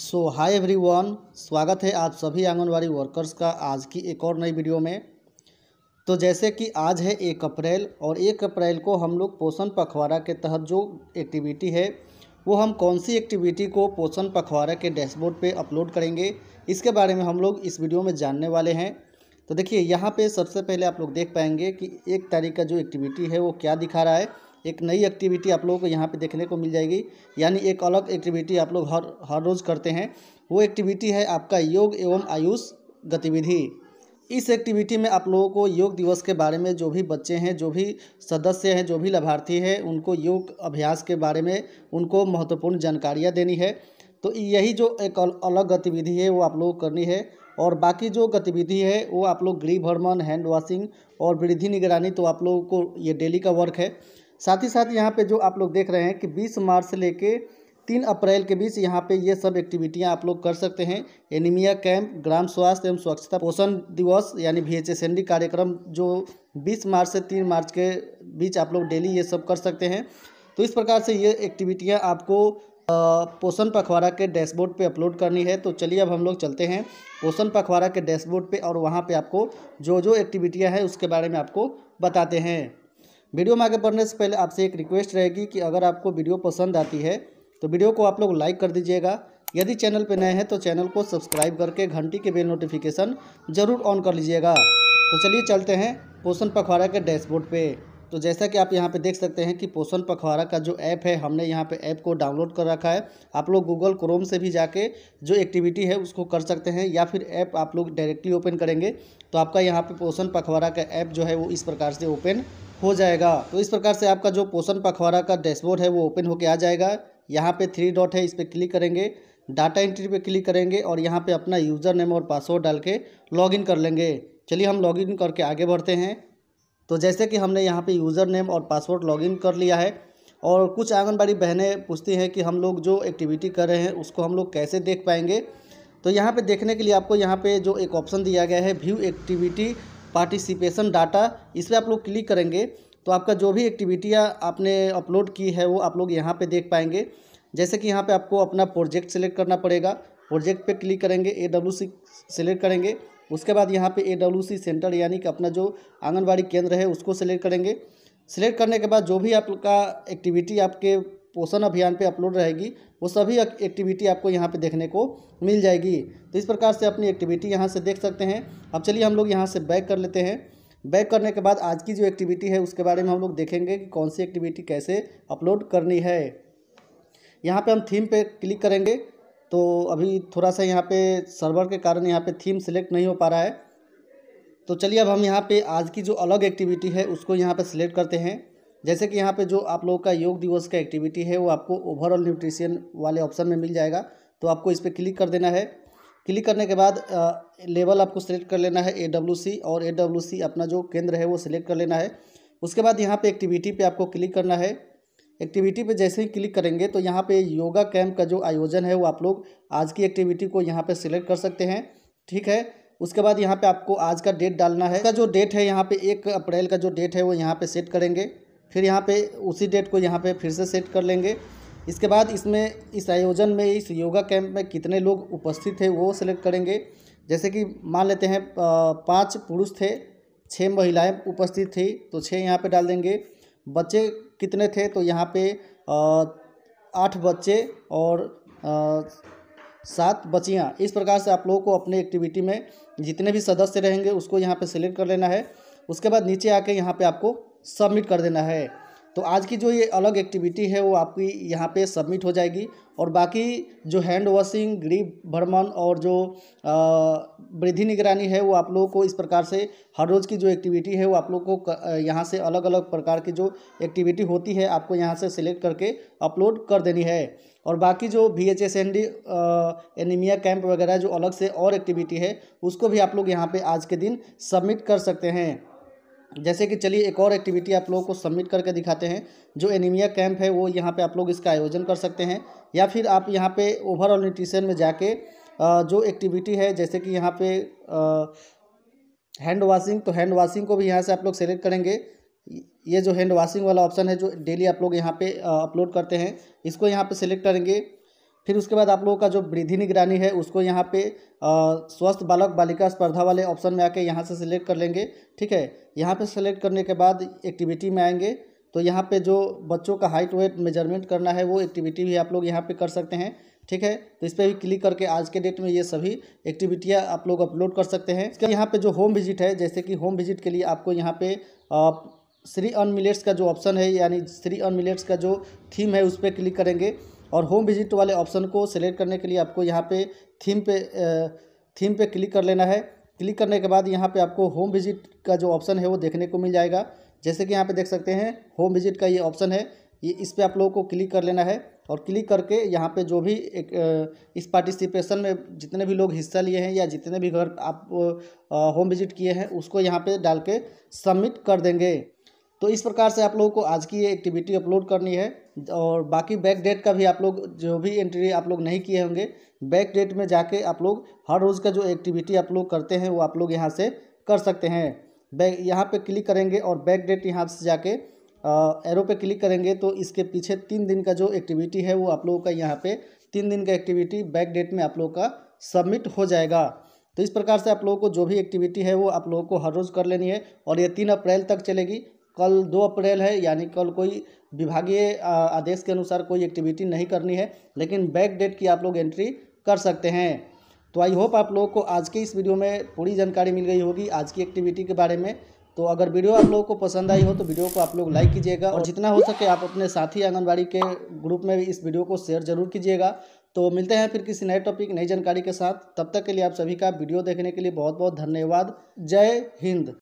सो hi everyone स्वागत है आप सभी आंगनवाड़ी वर्कर्स का आज की एक और नई वीडियो में तो जैसे कि आज है एक अप्रैल और एक अप्रैल को हम लोग पोषण पखवाड़ा के तहत जो एक्टिविटी है वो हम कौन सी एक्टिविटी को पोषण पखवाड़ा के डैशबोर्ड पे अपलोड करेंगे इसके बारे में हम लोग इस वीडियो में जानने वाले हैं तो देखिए यहाँ पर सबसे पहले आप लोग देख पाएंगे कि एक तारीख का जो एक्टिविटी है वो क्या दिखा रहा है एक नई एक्टिविटी आप लोगों को यहाँ पे देखने को मिल जाएगी यानी एक अलग एक्टिविटी आप लोग हर हर रोज़ करते हैं वो एक्टिविटी है आपका योग एवं आयुष गतिविधि इस एक्टिविटी में आप लोगों को योग दिवस के बारे में जो भी बच्चे हैं जो भी सदस्य हैं जो भी लाभार्थी हैं उनको योग अभ्यास के बारे में उनको महत्वपूर्ण जानकारियाँ देनी है तो यही जो एक अलग गतिविधि है वो आप लोग करनी है और बाकी जो गतिविधि है वो आप लोग गृह भ्रमण हैंड वॉशिंग और वृद्धि निगरानी तो आप लोगों को ये डेली का वर्क है साथ ही साथ यहाँ पे जो आप लोग देख रहे हैं कि 20 मार्च से लेके तीन अप्रैल के बीच यहाँ पे ये सब एक्टिविटियाँ आप लोग कर सकते हैं एनीमिया कैंप ग्राम स्वास्थ्य एवं स्वच्छता पोषण दिवस यानी वी एच कार्यक्रम जो बीस मार्च से तीन मार्च के बीच आप लोग डेली ये सब कर सकते हैं तो इस प्रकार से ये एक्टिविटियाँ आपको पोषण पखवाड़ा के डैशबोर्ड पे अपलोड करनी है तो चलिए अब हम लोग चलते हैं पोषण पखवाड़ा के डैशबोर्ड पे और वहाँ पे आपको जो जो एक्टिविटियाँ हैं उसके बारे में आपको बताते हैं वीडियो में आगे बढ़ने से पहले आपसे एक रिक्वेस्ट रहेगी कि अगर आपको वीडियो पसंद आती है तो वीडियो को आप लोग लाइक कर दीजिएगा यदि चैनल पर नए हैं तो चैनल को सब्सक्राइब करके घंटी के बेल नोटिफिकेशन ज़रूर ऑन कर लीजिएगा तो चलिए चलते हैं पोषण पखवाड़ा के डैशबोर्ड पे तो जैसा कि आप यहाँ पे देख सकते हैं कि पोषण पखवाड़ा का जो ऐप है हमने यहाँ पे ऐप को डाउनलोड कर रखा है आप लोग गूगल क्रोम से भी जाके जो एक्टिविटी है उसको कर सकते हैं या फिर ऐप आप लोग डायरेक्टली ओपन करेंगे तो आपका यहाँ पे पोषण पखवाड़ा का ऐप जो है वो इस प्रकार से ओपन हो जाएगा तो इस प्रकार से आपका जो पोषण पखवाड़ा का डैशबोर्ड है वो ओपन होकर आ जाएगा यहाँ पे थ्री डॉट है इस पर क्लिक करेंगे डाटा एंट्री पे क्लिक करेंगे और यहाँ पे अपना यूज़र नेम और पासवर्ड डाल के लॉगिन कर लेंगे चलिए हम लॉगिन करके आगे बढ़ते हैं तो जैसे कि हमने यहाँ पे यूज़र नेम और पासवर्ड लॉगिन कर लिया है और कुछ आंगनबाड़ी बहनें पूछती हैं कि हम लोग जो एक्टिविटी कर रहे हैं उसको हम लोग कैसे देख पाएंगे तो यहाँ पे देखने के लिए आपको यहाँ पे जो एक ऑप्शन दिया गया है व्यू एक्टिविटी पार्टिसिपेशन डाटा इस पर आप लोग क्लिक करेंगे तो आपका जो भी एक्टिविटियाँ आपने अपलोड की है वो आप लोग यहाँ पर देख पाएंगे जैसे कि यहाँ पर आपको अपना प्रोजेक्ट सेलेक्ट करना पड़ेगा प्रोजेक्ट पर क्लिक करेंगे ए डब्ल्यू सी सेलेक्ट करेंगे उसके बाद यहाँ पे ए डब्ल्यू सी सेंटर यानी कि अपना जो आंगनबाड़ी केंद्र है उसको सेलेक्ट करेंगे सेलेक्ट करने के बाद जो भी आपका एक्टिविटी आपके पोषण अभियान पे अपलोड रहेगी वो सभी एक्टिविटी आपको यहाँ पे देखने को मिल जाएगी तो इस प्रकार से अपनी एक्टिविटी यहाँ से देख सकते हैं अब चलिए हम लोग यहाँ से बैक कर लेते हैं बैक करने के बाद आज की जो एक्टिविटी है उसके बारे में हम लोग देखेंगे कि कौन सी एक्टिविटी कैसे अपलोड करनी है यहाँ पर हम थीम पर क्लिक करेंगे तो अभी थोड़ा सा यहाँ पर सर्वर के कारण यहाँ पर थीम सिलेक्ट नहीं हो पा रहा है तो चलिए अब हम यहाँ पे आज की जो अलग एक्टिविटी है उसको यहाँ पे सिलेक्ट करते हैं जैसे कि यहाँ पे जो आप लोगों का योग दिवस का एक्टिविटी है वो आपको ओवरऑल न्यूट्रिशन वाले ऑप्शन में मिल जाएगा तो आपको इस पर क्लिक कर देना है क्लिक करने के बाद लेवल आपको सेलेक्ट कर लेना है ए और ए अपना जो केंद्र है वो सिलेक्ट कर लेना है उसके बाद यहाँ पे एक्टिविटी पे आपको क्लिक करना है एक्टिविटी पे जैसे ही क्लिक करेंगे तो यहाँ पे योगा कैंप का जो आयोजन है वो आप लोग आज की एक्टिविटी को यहाँ पे सिलेक्ट कर सकते हैं ठीक है उसके बाद यहाँ पे आपको आज का डेट डालना है का जो डेट है यहाँ पे एक अप्रैल का जो डेट है वो यहाँ पे सेट करेंगे फिर यहाँ पे उसी डेट को यहाँ पे फिर से सेट कर लेंगे इसके बाद इसमें इस आयोजन में इस योगा कैंप में कितने लोग उपस्थित थे वो सेलेक्ट करेंगे जैसे कि मान लेते हैं पाँच पुरुष थे छः महिलाएं उपस्थित थी तो छः यहाँ पे डाल देंगे बच्चे कितने थे तो यहाँ पे आठ बच्चे और सात बच्चियाँ इस प्रकार से आप लोगों को अपने एक्टिविटी में जितने भी सदस्य रहेंगे उसको यहाँ पे सिलेक्ट कर लेना है उसके बाद नीचे आके यहाँ पे आपको सबमिट कर देना है तो आज की जो ये अलग एक्टिविटी है वो आपकी यहाँ पे सबमिट हो जाएगी और बाकी जो हैंड वॉशिंग ग्रीप भ्रमण और जो वृद्धि निगरानी है वो आप लोगों को इस प्रकार से हर रोज़ की जो एक्टिविटी है वो आप लोगों को यहाँ से अलग अलग प्रकार की जो एक्टिविटी होती है आपको यहाँ से सिलेक्ट करके अपलोड कर देनी है और बाकी जो V H S N D anaemia camp वगैरह जो अलग से और एक्टिविटी है उसको भी आप लोग यहाँ पर आज के दिन सबमिट कर सकते हैं जैसे कि चलिए एक और एक्टिविटी आप लोगों को सबमिट करके दिखाते हैं जो एनीमिया कैंप है वो यहाँ पे आप लोग इसका आयोजन कर सकते हैं या फिर आप यहाँ पे ओवरऑल न्यूट्रिशन में जाके जो एक्टिविटी है जैसे कि यहाँ पे हैंड वाशिंग तो हैंड वाशिंग को भी यहाँ से आप लोग सेलेक्ट करेंगे ये जो हैंड वाशिंग वाला ऑप्शन है जो डेली आप लोग यहाँ पर अपलोड करते हैं इसको यहाँ पर सेलेक्ट करेंगे फिर उसके बाद आप लोगों का जो वृद्धि निगरानी है उसको यहाँ पे स्वस्थ बालक बालिका स्पर्धा वाले ऑप्शन में आके यहाँ से सिलेक्ट कर लेंगे ठीक है यहाँ पे सिलेक्ट करने के बाद एक्टिविटी में आएंगे तो यहाँ पे जो बच्चों का हाइट वेट मेजरमेंट करना है वो एक्टिविटी भी आप लोग यहाँ पे कर सकते हैं ठीक है तो इस पर भी क्लिक करके आज के डेट में ये सभी एक्टिविटियाँ आप लोग अपलोड कर सकते हैं इसके यहाँ पर जो होम विजिट है जैसे कि होम विजिट के लिए आपको यहाँ पे श्री अन मिलेट्स का जो ऑप्शन है यानी श्री अन मिलेट्स का जो थीम है उस पर क्लिक करेंगे और होम विजिट वाले ऑप्शन को सेलेक्ट करने के लिए आपको यहाँ पे थीम पे थीम पे क्लिक कर लेना है क्लिक करने के बाद यहाँ पे आपको होम विजिट का जो ऑप्शन है वो देखने को मिल जाएगा जैसे कि यहाँ पे देख सकते हैं होम विजिट का ये ऑप्शन है ये इस पर आप लोगों को क्लिक कर लेना है और क्लिक करके यहाँ पे जो भी एक इस पार्टिसिपेशन में जितने भी लोग हिस्सा लिए हैं या जितने भी घर आप होम विजिट किए हैं उसको यहाँ पे डाल के सबमिट कर देंगे तो इस प्रकार से आप लोगों को आज की ये एक्टिविटी अपलोड करनी है और बाकी बैक डेट का भी आप लोग जो भी एंट्री आप लोग नहीं किए होंगे बैक डेट में जाके आप लोग हर रोज़ का जो एक्टिविटी आप लोग करते हैं वो आप लोग यहाँ से कर सकते हैं बैक यहाँ पर क्लिक करेंगे और बैक डेट यहाँ से जाके एरो पे क्लिक करेंगे तो इसके पीछे तीन दिन का जो एक्टिविटी है वो आप लोगों का यहाँ पे तीन दिन का एक्टिविटी बैक डेट में आप लोगों का सबमिट हो जाएगा तो इस प्रकार से आप लोगों को जो भी एक्टिविटी है वो आप लोगों को हर रोज़ कर लेनी है और ये तीन अप्रैल तक चलेगी कल दो अप्रैल है यानी कल कोई विभागीय आदेश के अनुसार कोई एक्टिविटी नहीं करनी है लेकिन बैक डेट की आप लोग एंट्री कर सकते हैं तो आई होप आप लोगों को आज की इस वीडियो में पूरी जानकारी मिल गई होगी आज की एक्टिविटी के बारे में तो अगर वीडियो आप लोगों को पसंद आई हो तो वीडियो को आप लोग लाइक कीजिएगा और जितना हो सके आप अपने साथी आंगनबाड़ी के ग्रुप में भी इस वीडियो को शेयर जरूर कीजिएगा तो मिलते हैं फिर किसी नए टॉपिक नई जानकारी के साथ तब तक के लिए आप सभी का वीडियो देखने के लिए बहुत बहुत धन्यवाद जय हिंद